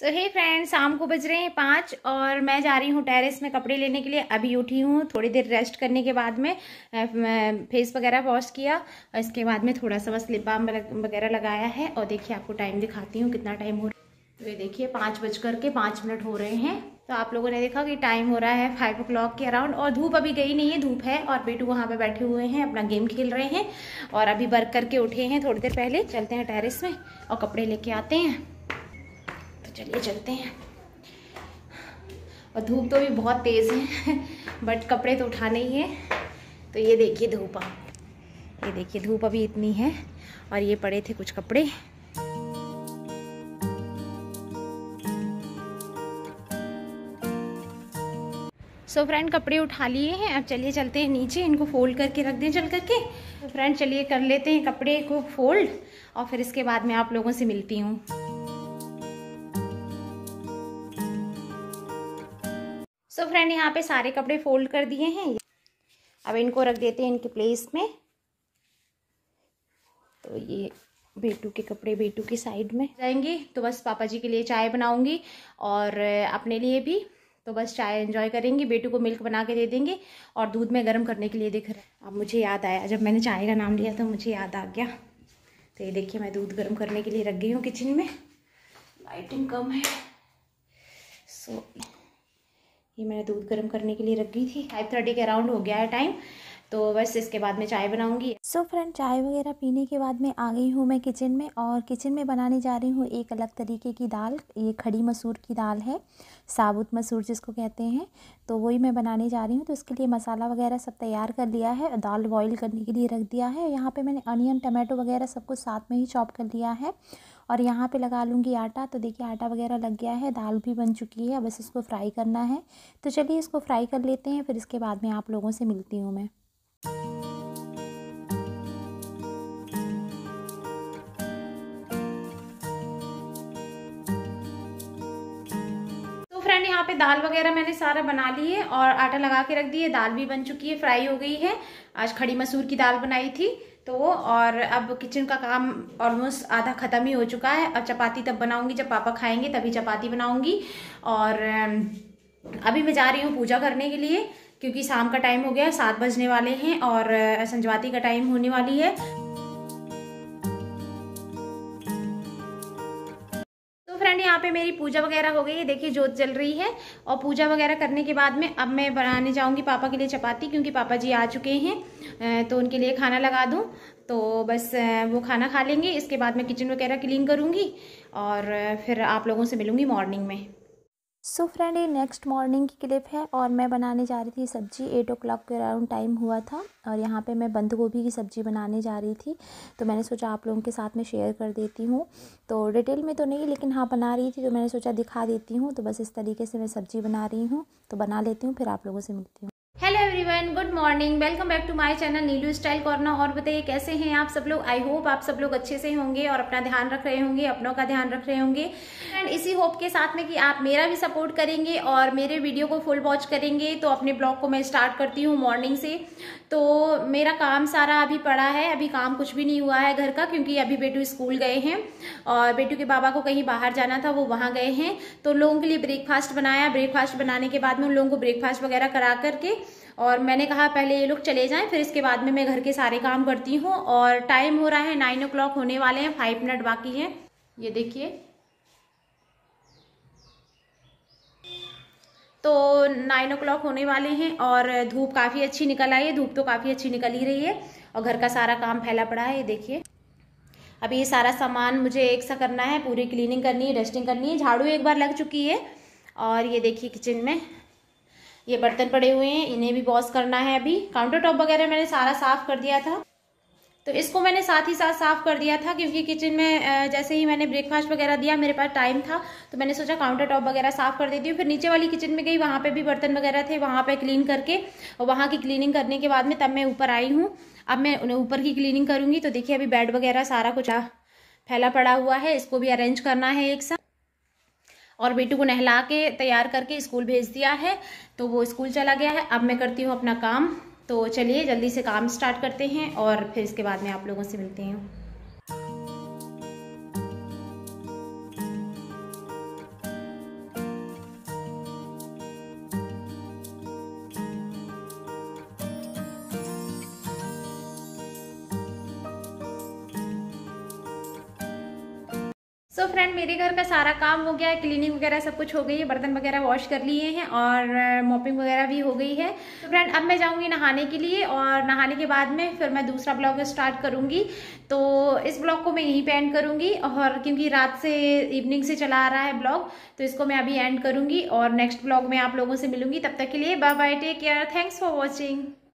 सो हे friends शाम को बज रहे हैं पाँच और मैं जा रही हूँ टेरेस में कपड़े लेने के लिए अभी उठी हूँ थोड़ी देर रेस्ट करने के बाद में फेस वगैरह वॉश किया और इसके बाद में थोड़ा सा बस लिप बाम वगैरह लगाया है और देखिए आपको टाइम दिखाती हूँ कितना टाइम हो रहा है तो ये देखिए पाँच बज कर के पाँच मिनट हो रहे हैं तो आप लोगों ने देखा कि टाइम हो रहा है फाइव ओ के अराउंड और धूप अभी गई नहीं है धूप है और बेटू वहाँ पर बैठे हुए हैं अपना गेम खेल रहे हैं और अभी वर्क करके उठे हैं थोड़ी देर पहले चलते हैं टेरिस में और कपड़े लेके आते हैं चलिए चलते हैं और धूप तो भी बहुत तेज़ है बट कपड़े तो उठाने ही है तो ये देखिए धूप ये देखिए धूप अभी इतनी है और ये पड़े थे कुछ कपड़े सो so फ्रेंड कपड़े उठा लिए हैं अब चलिए चलते हैं नीचे इनको फोल्ड करके रख दें चल करके फ्रेंड चलिए कर लेते हैं कपड़े को फोल्ड और फिर इसके बाद मैं आप लोगों से मिलती हूँ सो फ्रेंड यहाँ पे सारे कपड़े फोल्ड कर दिए हैं अब इनको रख देते हैं इनके प्लेस में तो ये बेटू के कपड़े बेटू की साइड में जाएंगे तो बस पापा जी के लिए चाय बनाऊंगी और अपने लिए भी तो बस चाय एंजॉय करेंगे बेटू को मिल्क बना के दे देंगे और दूध में गर्म करने के लिए देख रहे है अब मुझे याद आया जब मैंने चाय का नाम लिया तो मुझे याद आ गया तो ये देखिए मैं दूध गर्म करने के लिए रख गई हूँ किचन में लाइटिंग कम है सो so, ये मैंने दूध गर्म करने के लिए रख दी थी फाइव थर्टी के अराउंड हो गया है टाइम तो बस इसके बाद मैं चाय बनाऊँगी सो so फ्रेंड चाय वगैरह पीने के बाद मैं आ गई हूँ मैं किचन में और किचन में बनाने जा रही हूँ एक अलग तरीके की दाल ये खड़ी मसूर की दाल है साबुत मसूर जिसको कहते हैं तो वही मैं बनाने जा रही हूँ तो इसके लिए मसाला वगैरह सब तैयार कर लिया है दाल बॉयल करने के लिए रख दिया है यहाँ पर मैंने अनियन टमाटो वगैरह सब कुछ साथ में ही चॉप कर लिया है और यहाँ पे लगा लूँगी आटा तो देखिए आटा वगैरह लग गया है दाल भी बन चुकी है बस इसको फ्राई करना है तो चलिए इसको फ्राई कर लेते हैं फिर इसके बाद में आप लोगों से मिलती हूँ मैं फ्रेंड यहाँ पे दाल वगैरह मैंने सारा बना ली है और आटा लगा के रख दी है दाल भी बन चुकी है फ्राई हो गई है आज खड़ी मसूर की दाल बनाई थी तो और अब किचन का काम ऑलमोस्ट आधा ख़त्म ही हो चुका है और चपाती तब बनाऊंगी जब पापा खाएंगे तभी चपाती बनाऊंगी और अभी मैं जा रही हूँ पूजा करने के लिए क्योंकि शाम का टाइम हो गया है सात बजने वाले हैं और संजवाती का टाइम होने वाली है फ्रेंड यहाँ पे मेरी पूजा वगैरह हो गई है देखिए जोत जल रही है और पूजा वगैरह करने के बाद में अब मैं बनाने जाऊँगी पापा के लिए चपाती क्योंकि पापा जी आ चुके हैं तो उनके लिए खाना लगा दूँ तो बस वो खाना खा लेंगे इसके बाद मैं किचन वगैरह क्लीन करूँगी और फिर आप लोगों से मिलूँगी मॉर्निंग में सो फ्रेंड ये नेक्स्ट मॉर्निंग की क्लिप है और मैं बनाने जा रही थी सब्ज़ी एट ओ क्लॉक के अराउंड टाइम हुआ था और यहाँ पे मैं बंद गोभी की सब्ज़ी बनाने जा रही थी तो मैंने सोचा आप लोगों के साथ में शेयर कर देती हूँ तो डिटेल में तो नहीं लेकिन हाँ बना रही थी तो मैंने सोचा दिखा देती हूँ तो बस इस तरीके से मैं सब्ज़ी बना रही हूँ तो बना लेती हूँ फिर आप लोगों से मिलती हूँ everyone good morning welcome back to my channel Neelu style corner और बताइए कैसे हैं आप सब लोग आई होप आप सब लोग अच्छे से होंगे और अपना ध्यान रख रहे होंगे अपनों का ध्यान रख रहे होंगे एंड इसी होप के साथ में कि आप मेरा भी सपोर्ट करेंगे और मेरे वीडियो को फुल वॉच करेंगे तो अपने ब्लॉग को मैं स्टार्ट करती हूँ मॉर्निंग से तो मेरा काम सारा अभी पड़ा है अभी काम कुछ भी नहीं हुआ है घर का क्योंकि अभी बेटू स्कूल गए हैं और बेटू के बाबा को कहीं बाहर जाना था वो वहाँ गए हैं तो लोगों के लिए ब्रेकफास्ट बनाया ब्रेकफास्ट बनाने के बाद में उन लोगों को ब्रेकफास्ट वगैरह करा करके और मैंने कहा पहले ये लोग चले जाएँ फिर इसके बाद में मैं घर के सारे काम करती हूँ और टाइम हो रहा है नाइन ओ होने वाले हैं फाइव मिनट बाकी है ये देखिए तो नाइन ओ क्लॉक होने वाले हैं और धूप काफ़ी अच्छी निकल आई है धूप तो काफ़ी अच्छी निकल ही रही है और घर का सारा काम फैला पड़ा है ये देखिए अभी ये सारा सामान मुझे एक सा करना है पूरी क्लीनिंग करनी है डस्टिंग करनी है झाड़ू एक बार लग चुकी है और ये देखिए किचन में ये बर्तन पड़े हुए हैं इन्हें भी वॉश करना है अभी काउंटर टॉप वगैरह मैंने सारा साफ़ कर दिया था तो इसको मैंने साथ ही साथ साफ़ कर दिया था क्योंकि किचन में जैसे ही मैंने ब्रेकफास्ट वगैरह दिया मेरे पास टाइम था तो मैंने सोचा काउंटर टॉप वगैरह साफ़ कर देती हूँ फिर नीचे वाली किचन में गई वहाँ पे भी बर्तन वगैरह थे वहाँ पे क्लीन करके और वहाँ की क्लीनिंग करने के बाद में तब मैं ऊपर आई हूँ अब मैं उन्हें ऊपर की क्लीनिंग करूँगी तो देखिए अभी बेड वगैरह सारा कुछ फैला पड़ा हुआ है इसको भी अरेंज करना है एक साथ और बेटू को नहला के तैयार करके स्कूल भेज दिया है तो वो स्कूल चला गया है अब मैं करती हूँ अपना काम तो चलिए जल्दी से काम स्टार्ट करते हैं और फिर इसके बाद में आप लोगों से मिलते हैं सो so फ्रेंड मेरे घर का सारा काम हो गया है क्लीनिंग वगैरह सब कुछ हो गई है बर्तन वगैरह वॉश कर लिए हैं और मॉपिंग uh, वगैरह भी हो गई है तो फ्रेंड अब मैं जाऊंगी नहाने के लिए और नहाने के बाद में फिर मैं दूसरा ब्लॉग स्टार्ट करूंगी तो इस ब्लॉग को मैं यहीं पे एंड करूंगी और क्योंकि रात से इवनिंग से चला आ रहा है ब्लॉग तो इसको मैं अभी एंड करूँगी और नेक्स्ट ब्लॉग में आप लोगों से मिलूंगी तब तक के लिए bye bye take care thanks for watching